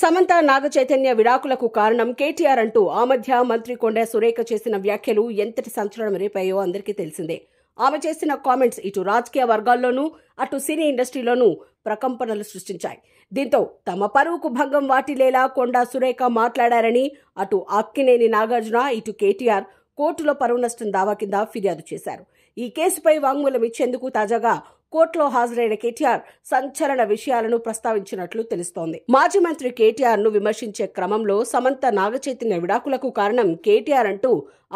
సమంత నాగ చైతన్య విడాకులకు కారణం కేటీఆర్ అంటూ ఆ మధ్య మంత్రి కొండ సురేఖ చేసిన వ్యాఖ్యలు ఎంతటి సంచలనం రేపాయో అందరికీ తెలిసిందే ఆమె చేసిన కామెంట్స్ ఇటు రాజకీయ వర్గాల్లోనూ అటు సినీ ఇండస్ట్రీలోనూ ప్రకంపనలు సృష్టించాయి దీంతో తమ పరువుకు భంగం వాటిలేలా కొండ సురేఖ మాట్లాడారని అటు అక్కినేని నాగార్జున ఇటు కేటీఆర్ కోర్టులో పరువు నష్టం దావా కింద ఫిర్యాదు చేశారు ఈ కేసుపై వాంగ్మూలం ఇచ్చేందుకు తాజాగా కోర్టులో హాజరైన కేటీఆర్ సంచలన విషయాలను ప్రస్తావించినట్లు తెలుస్తోంది మాజీ మంత్రి కేటీఆర్ ను విమర్శించే క్రమంలో సమంత నాగచైతన్య విడాకులకు కారణం కేటీఆర్ అంటూ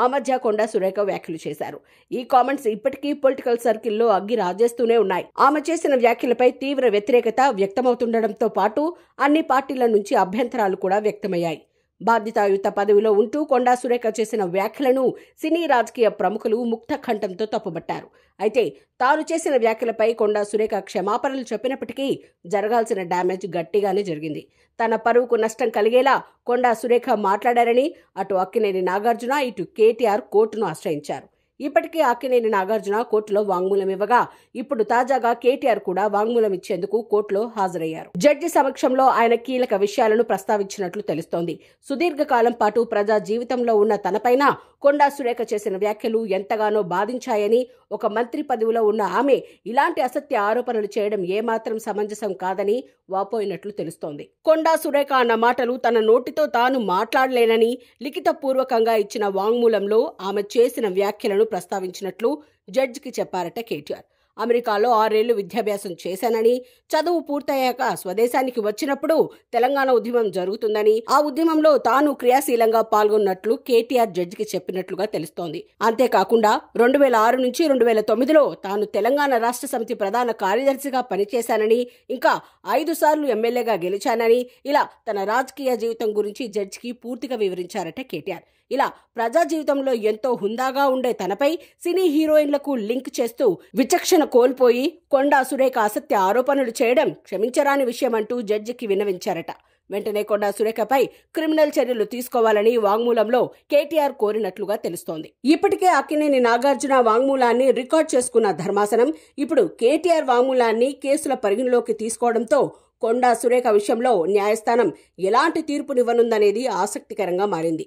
ఆమధ్య కొండ సురేఖ వ్యాఖ్యలు చేశారు ఈ కామెంట్స్ ఇప్పటికీ పొలిటికల్ సర్కిల్లో అగ్గి రాజేస్తూనే ఉన్నాయి ఆమె చేసిన వ్యాఖ్యలపై తీవ్ర వ్యతిరేకత వ్యక్తమవుతుండడంతో పాటు అన్ని పార్టీల నుంచి అభ్యంతరాలు కూడా వ్యక్తమయ్యాయి బాధ్యతాయుత పదవిలో ఉంటూ కొండా సురేఖ చేసిన వ్యాఖ్యలను సినీ రాజకీయ ప్రముఖులు ముక్తఖండంతో తప్పుబట్టారు అయితే తాను చేసిన వ్యాఖ్యలపై కొండా సురేఖ క్షమాపణలు చెప్పినప్పటికీ జరగాల్సిన డ్యామేజ్ గట్టిగానే జరిగింది తన పరువుకు నష్టం కలిగేలా కొండా సురేఖ మాట్లాడారని అటు అక్కినేని నాగార్జున ఇటు కేటీఆర్ కోర్టును ఆశ్రయించారు ఇప్పటికే అక్కినేని నాగార్జున కోర్టులో వాంగ్మూలం ఇవ్వగా ఇప్పుడు తాజాగా కేటీఆర్ కూడా వాంగ్మూలం ఇచ్చేందుకు కోర్టులో హాజరయ్యారు జడ్జి సమక్షంలో ఆయన కీలక విషయాలను ప్రస్తావించినట్లు తెలుస్తోంది సుదీర్ఘకాలం పాటు ప్రజా జీవితంలో ఉన్న తనపైన కొండా సురేఖ చేసిన వ్యాఖ్యలు ఎంతగానో బాధించాయని ఒక మంత్రి పదవిలో ఉన్న ఆమె ఇలాంటి అసత్య ఆరోపణలు చేయడం ఏమాత్రం సమంజసం కాదని వాపోయినట్లు తెలుస్తోంది కొండా సురేఖ అన్న మాటలు తన నోటితో తాను మాట్లాడలేనని లిఖితపూర్వకంగా ఇచ్చిన వాంగ్మూలంలో ఆమె చేసిన వ్యాఖ్యలను ప్రస్తావించినట్లు జడ్జికి చెప్పారట కేటీఆర్ అమెరికాలో ఆరేళ్లు విద్యాభ్యాసం చేశానని చదువు పూర్తయ్యాక స్వదేశానికి వచ్చినప్పుడు తెలంగాణ ఉద్యమం జరుగుతుందని ఆ ఉద్యమంలో తాను క్రియాశీలంగా పాల్గొన్నట్లు కేటీఆర్ జడ్జికి చెప్పినట్లుగా తెలుస్తోంది అంతేకాకుండా రెండు వేల ఆరు నుంచి రెండు వేల తొమ్మిదిలో తాను తెలంగాణ రాష్ట్ర సమితి ప్రధాన కార్యదర్శిగా పనిచేశానని ఇంకా ఐదు సార్లు ఎమ్మెల్యేగా గెలిచానని ఇలా తన రాజకీయ జీవితం గురించి జడ్జికి పూర్తిగా వివరించారట కేటీఆర్ ఇలా ప్రజా జీవితంలో ఎంతో హుందాగా ఉండే తనపై సినీ హీరోయిన్లకు లింక్ చేస్తూ విచక్షణ కోల్పోయి కొండా సురేఖ అసత్య ఆరోపణలు చేయడం క్షమించరాని విషయమంటూ జడ్జికి విన్నవించారట వెంటనే కొండా సురేఖపై క్రిమినల్ చర్యలు తీసుకోవాలని వాంగ్మూలంలో కేటీఆర్ కోరినట్లుగా తెలుస్తోంది ఇప్పటికే అక్కినేని నాగార్జున వాంగ్మూలాన్ని రికార్డ్ చేసుకున్న ధర్మాసనం ఇప్పుడు కేటీఆర్ వాంగ్మూలాన్ని కేసుల పరిగణలోకి తీసుకోవడంతో కొండా సురేఖ విషయంలో న్యాయస్థానం ఎలాంటి తీర్పునివ్వనుందనేది ఆసక్తికరంగా మారింది